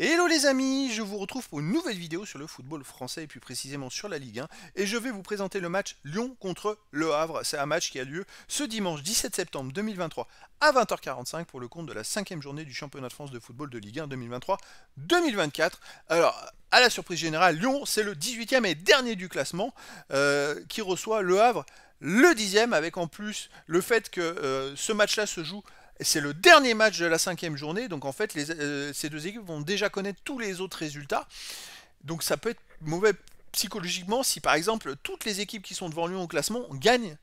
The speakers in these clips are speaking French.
Hello les amis, je vous retrouve pour une nouvelle vidéo sur le football français et plus précisément sur la Ligue 1 et je vais vous présenter le match Lyon contre Le Havre. C'est un match qui a lieu ce dimanche 17 septembre 2023 à 20h45 pour le compte de la cinquième journée du championnat de France de football de Ligue 1 2023-2024. Alors, à la surprise générale, Lyon c'est le 18e et dernier du classement euh, qui reçoit Le Havre le 10 dixième avec en plus le fait que euh, ce match-là se joue c'est le dernier match de la cinquième journée, donc en fait, euh, ces deux équipes vont déjà connaître tous les autres résultats. Donc ça peut être mauvais psychologiquement si par exemple toutes les équipes qui sont devant Lyon au classement gagnent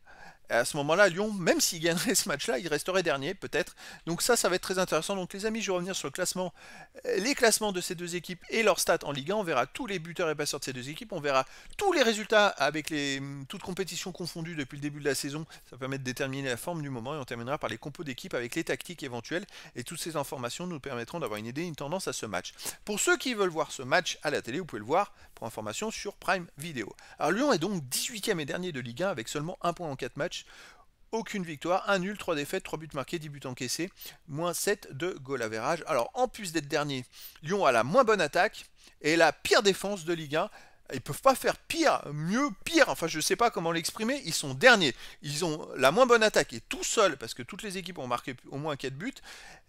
à ce moment-là, Lyon, même s'il gagnerait ce match-là, il resterait dernier, peut-être. Donc ça, ça va être très intéressant. Donc les amis, je vais revenir sur le classement, euh, les classements de ces deux équipes et leurs stats en Ligue 1. On verra tous les buteurs et passeurs de ces deux équipes. On verra tous les résultats avec les, mm, toutes compétitions confondues depuis le début de la saison. Ça permet de déterminer la forme du moment. Et on terminera par les compos d'équipe avec les tactiques éventuelles. Et toutes ces informations nous permettront d'avoir une idée, une tendance à ce match. Pour ceux qui veulent voir ce match à la télé, vous pouvez le voir pour information sur Prime Video. Alors Lyon est donc 18e et dernier de Ligue 1 avec seulement 1 point en 4 matchs. Aucune victoire, 1 nul, 3 défaites, 3 buts marqués, 10 buts encaissés, moins 7 de goal average. Alors en plus d'être dernier, Lyon a la moins bonne attaque et la pire défense de Ligue 1 ils peuvent pas faire pire, mieux, pire, enfin je ne sais pas comment l'exprimer, ils sont derniers. Ils ont la moins bonne attaque et tout seul, parce que toutes les équipes ont marqué au moins 4 buts.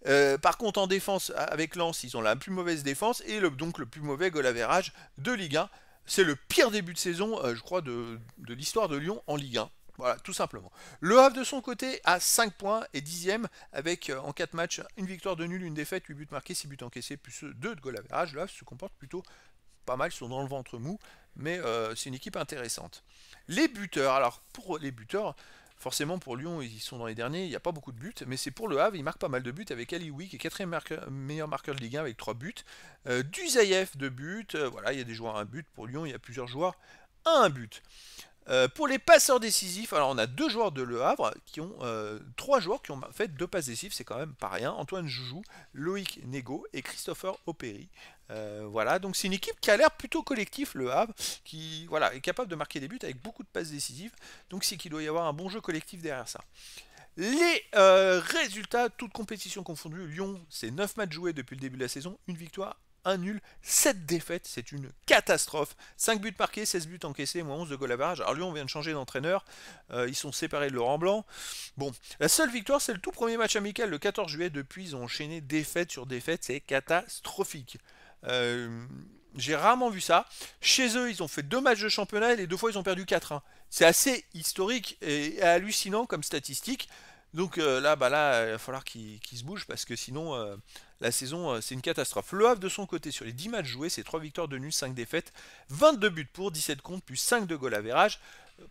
Euh, par contre en défense, avec Lens, ils ont la plus mauvaise défense et donc le plus mauvais goal average de Ligue 1. C'est le pire début de saison, euh, je crois, de l'histoire de Lyon en Ligue 1. Voilà, tout simplement. Le Havre de son côté a 5 points et 10ème avec euh, en 4 matchs une victoire de nul, une défaite, 8 buts marqués, 6 buts encaissés, plus 2 de goal average. Le Havre se comporte plutôt pas mal, ils sont dans le ventre mou, mais euh, c'est une équipe intéressante. Les buteurs, alors pour les buteurs, forcément pour Lyon ils sont dans les derniers, il n'y a pas beaucoup de buts, mais c'est pour le Havre, ils marquent pas mal de buts avec ali qui est quatrième meilleur marqueur de Ligue 1 avec 3 buts. Du euh, Duzaïef 2 buts, voilà, il y a des joueurs à 1 but, pour Lyon il y a plusieurs joueurs à 1 but. Euh, pour les passeurs décisifs, alors on a deux joueurs de Le Havre qui ont euh, trois joueurs qui ont fait deux passes décisives, c'est quand même pas rien. Antoine Joujou, Loïc Nego et Christopher Opéry. Euh, voilà, donc c'est une équipe qui a l'air plutôt collectif, le Havre, qui voilà, est capable de marquer des buts avec beaucoup de passes décisives. Donc c'est qu'il doit y avoir un bon jeu collectif derrière ça. Les résultats, toutes compétitions confondues, Lyon, c'est 9 matchs joués depuis le début de la saison, une victoire, 1 nul, 7 défaites, c'est une catastrophe. 5 buts marqués, 16 buts encaissés, moins 11 de goal à barrage. Alors vient de changer d'entraîneur, euh, ils sont séparés de Laurent Blanc. Bon, la seule victoire, c'est le tout premier match amical le 14 juillet. Depuis, ils ont enchaîné défaite sur défaite, c'est catastrophique. Euh, j'ai rarement vu ça. Chez eux, ils ont fait deux matchs de championnat et les deux fois, ils ont perdu 4 hein. C'est assez historique et hallucinant comme statistique. Donc euh, là, bah là, il va falloir qu'ils se bougent parce que sinon, la saison, euh, c'est une catastrophe. Le Havre, de son côté, sur les 10 matchs joués, c'est 3 victoires de nul, 5 défaites, 22 buts pour, 17 comptes, plus 5 de goal à verrage.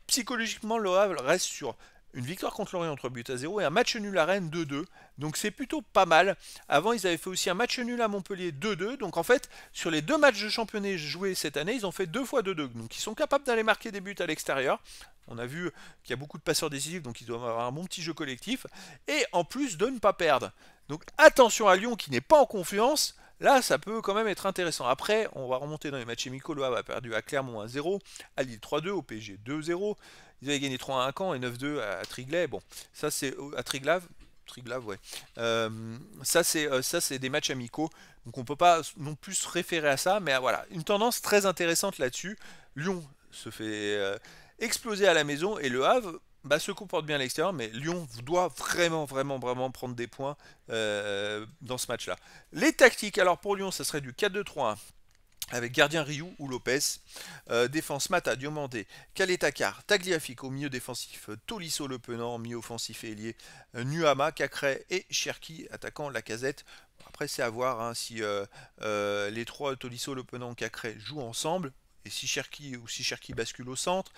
Psychologiquement, le Havre reste sur une victoire contre Lorient 3 buts à 0 et un match nul à Rennes 2-2. Donc c'est plutôt pas mal. Avant, ils avaient fait aussi un match nul à Montpellier 2-2. Donc en fait, sur les deux matchs de championnat joués cette année, ils ont fait deux fois 2-2. Donc ils sont capables d'aller marquer des buts à l'extérieur. On a vu qu'il y a beaucoup de passeurs décisifs, donc ils doivent avoir un bon petit jeu collectif. Et en plus de ne pas perdre. Donc attention à Lyon qui n'est pas en confiance. Là, ça peut quand même être intéressant. Après, on va remonter dans les matchs amicaux. Le a perdu à Clermont 1-0, à Lille 3-2, au PSG 2-0. Ils avaient gagné 3-1 à Caen et 9-2 à Triglav. Bon, ça c'est euh, à Triglav. Triglav, ouais. Euh, ça, c'est euh, ça, c'est des matchs amicaux. Donc, on peut pas non plus se référer à ça. Mais voilà, une tendance très intéressante là-dessus. Lyon se fait exploser à la maison et le Havre bah, se comporte bien à l'extérieur, mais Lyon doit vraiment, vraiment, vraiment prendre des points euh, dans ce match-là. Les tactiques, alors pour Lyon, ça serait du 4 2 3 avec gardien Ryu ou Lopez, euh, défense Mata, Diomandé, Caletacar, Tagliafico, milieu défensif, euh, Tolisso Le Penant, milieu offensif et ailier, Nuama, Cacré et Cherki, attaquant la casette. Après c'est à voir hein, si les trois Tolisso, Le Penant, Cacré jouent ensemble, et si Cherki ou si Cherki bascule au centre,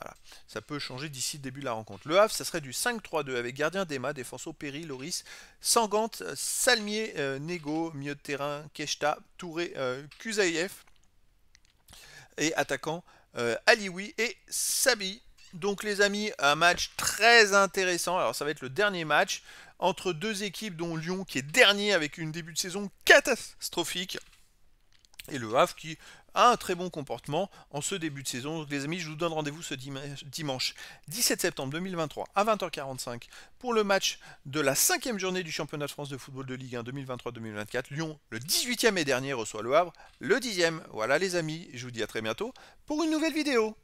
voilà. Ça peut changer d'ici le début de la rencontre. Le Havre, ça serait du 5-3-2 avec gardien d'Ema, au Perry, Loris, Sangante, euh, Salmier, euh, Nego, milieu de terrain, Keshta, Touré, euh, et attaquant Aliwi euh, Alioui et Sabi. Donc les amis, un match très intéressant. Alors ça va être le dernier match entre deux équipes dont Lyon qui est dernier avec une début de saison catastrophique et le Havre qui a un très bon comportement en ce début de saison. Donc les amis, je vous donne rendez-vous ce dimanche 17 septembre 2023 à 20h45 pour le match de la cinquième journée du championnat de France de football de Ligue 1 2023-2024. Lyon, le 18e et dernier, reçoit le Havre, le 10e. Voilà les amis, je vous dis à très bientôt pour une nouvelle vidéo.